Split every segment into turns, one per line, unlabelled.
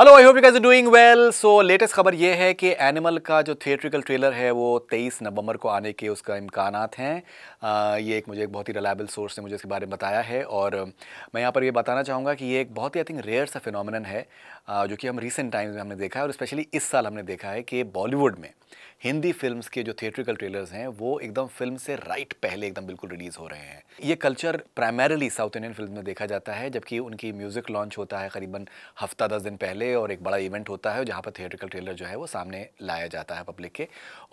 Hello I hope you guys are doing well so latest खबर ये है कि एनिमल का जो थिएट्रिकल ट्रेलर है वो 23 नवंबर को आने के उसका इम्कान हैं ये एक मुझे एक बहुत ही रिलायबल सोर्स ने मुझे इसके बारे में बताया है और मैं यहाँ पर ये बताना चाहूँगा कि ये एक बहुत ही आई थिंक रेयर सा फिनोमिन है आ, जो कि हम रिसेंट टाइम्स में हमने देखा है और स्पेशली इस साल हमने देखा है कि बॉलीवुड में हिंदी फिल्म के जो थिएट्रिकल ट्रेलर्स हैं वो एकदम फिल्म से राइट पहले एकदम बिल्कुल रिलीज़ हो रहे हैं ये culture primarily South Indian film में देखा जाता है जबकि उनकी म्यूज़िक लॉन्च होता है करीबन हफ्ता दस दिन पहले डे और एक बड़ा इवेंट होता है जहाँ पर थिएटरिकल ट्रेलर जो है वो सामने लाया जाता है पब्लिक के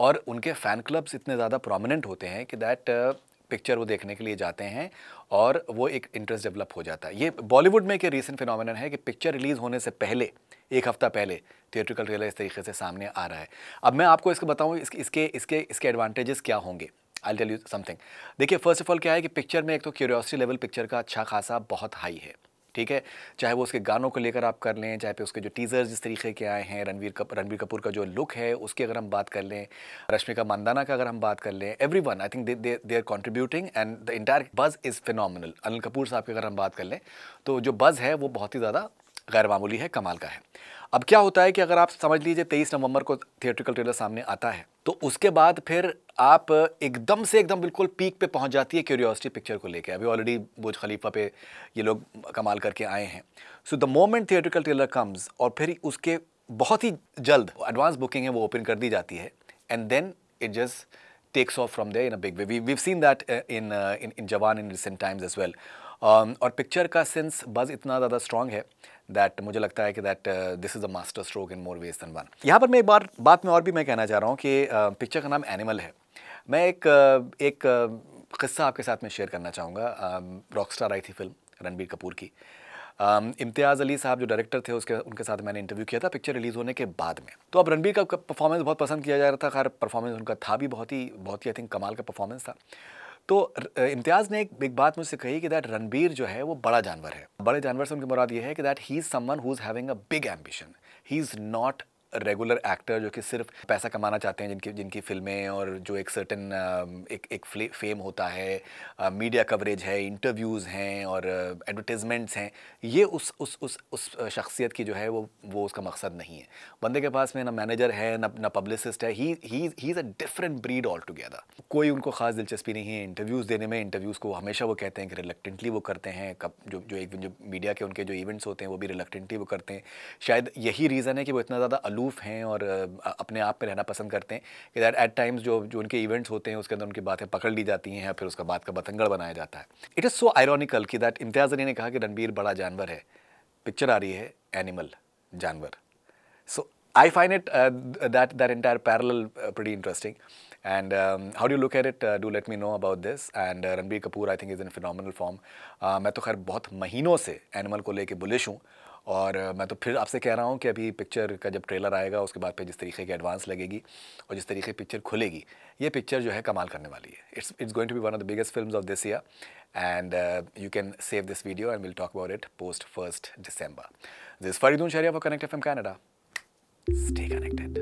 और उनके फ़ैन क्लब्स इतने ज़्यादा प्रोमिनेंट होते हैं कि दैट पिक्चर uh, वो देखने के लिए जाते हैं और वो एक इंटरेस्ट डेवलप हो जाता है ये बॉलीवुड में एक रीसेंट फिनमिन है कि पिक्चर रिलीज़ होने से पहले एक हफ़्ता पहले थिएट्रिकल ट्रेलर इस तरीके से सामने आ रहा है अब मैं आपको इसको बताऊँ इसके इसके इसके इसके एडवांटेजेस क्या होंगे आई टेल यू समथिंग देखिए फर्स्ट ऑफ ऑल क्या है कि पिक्चर में एक तो क्यूरियोसिटी लेवल पिक्चर का अच्छा खासा बहुत हाई है ठीक है चाहे वो उसके गानों को लेकर आप कर लें चाहे पे उसके जो टीज़र्स जिस तरीके के आए हैं रणवीर कप रणवीर कपूर का जो लुक है उसकी अगर हम बात कर लें रश्मिका मंदाना का अगर हम बात कर लें everyone I think they are contributing and the entire buzz is final Anil Kapoor साहब की अगर हम बात कर लें तो जो बज़ है वो बहुत ही ज़्यादा गैर मामूली है कमाल का है अब क्या होता है कि अगर आप समझ लीजिए तेईस नवंबर को थिएट्रिकल ट्रेलर सामने आता है तो उसके बाद फिर आप एकदम से एकदम बिल्कुल पीक पे पहुंच जाती है क्यूरियोसिटी पिक्चर को लेकर अभी ऑलरेडी बुज खलीफा पे ये लोग कमाल करके आए हैं so the moment theatrical trailer comes और फिर उसके बहुत ही जल्द एडवांस बुकिंग है वो ओपन कर दी जाती है and then it just takes off from there in a big we We, have seen that in in Jawan in recent times as well well. Um, और पिक्चर का सेंस बज इतना ज़्यादा स्ट्रॉन्ग है दैट मुझे लगता है कि that this is a masterstroke in more ways than one यहाँ पर मैं एक बार बात में और भी मैं कहना चाह रहा हूँ कि पिक्चर uh, का नाम एनिमल है मैं एक uh, एक uh, किस्सा आपके साथ में शेयर करना चाहूँगा रॉकस्टार um, आई थी फिल्म रणबीर कपूर की um, इम्तियाज़ अली साहब जो डायरेक्टर थे उसके उनके साथ मैंने इंटरव्यू किया था पिक्चर रिलीज़ होने के बाद में तो अब रणबीर का परफॉर्मेंस बहुत पसंद किया जा रहा था खैर परफॉर्मेंस उनका था भी बहुत ही बहुत ही आई थिंक कमाल का परफॉर्मेंस था तो इम्तियाज़ ने एक बिग बात मुझसे कही कि दैट रणबीर जो है वो बड़ा जानवर है बड़े जानवर से उनकी मुराद ये है कि that he is someone who is having a big ambition he is not regular actor जो कि सिर्फ पैसा कमाना चाहते हैं जिनकी जिनकी फिल्में और जो एक सर्टन um, एक एक फेम होता है मीडिया uh, कवरेज है इंटरव्यूज़ हैं और एडवर्टीज़मेंट्स uh, हैं ये उस उस उस उस uh, शख्सियत की जो है वो वो उसका मकसद नहीं है बंदे के पास में ना मैनेजर है ना ना पब्लिसिस्ट है he he is a different breed altogether कोई उनको खास दिलचस्पी नहीं है इंटरव्यूज़ देने में इंटरव्यूज़ को हमेशा वो कहते हैं कि रिलेक्टेंटली वो करते हैं कब जो जो एक जो मीडिया के उनके जो इवेंट्स होते हैं वो भी रिलेक्टेंटली वो करते हैं शायद यही रीज़न है कि वो इतना ज़्यादा अलू अलूफ हैं और अपने आप में रहना पसंद करते हैं कि दैट एट टाइम्स जो जो उनके इवेंट्स होते हैं उसके अंदर उनकी बातें पकड़ ली जाती हैं फिर उसका बात का बतंगड़ बनाया जाता है इट इज़ सो आयरॉनिकल कि दैट इम्तियाज़ अली ने कहा कि रणबीर बड़ा जानवर है पिक्चर आ रही है एनिमल जानवर so I fine it that that entire parallel pretty interesting And um, how do you look at it? Uh, do let me know about this. And uh, Ranbir Kapoor, I think, is in phenomenal form. Uh, मैं तो खैर बहुत महीनों से animal को लेके bullish हूँ और uh, मैं तो फिर आपसे कह रहा हूँ कि अभी पिक्चर का जब ट्रेलर आएगा उसके बाद फिर जिस तरीके की एडवांस लगेगी और जिस तरीके पिक्चर खुलेगी ये पिक्चर जो है कमाल करने वाली है it's it's going to be one of the biggest film of this year and you can save this video and will talk about it post first December this Faridoon Shahryar for connect F M Canada stay connected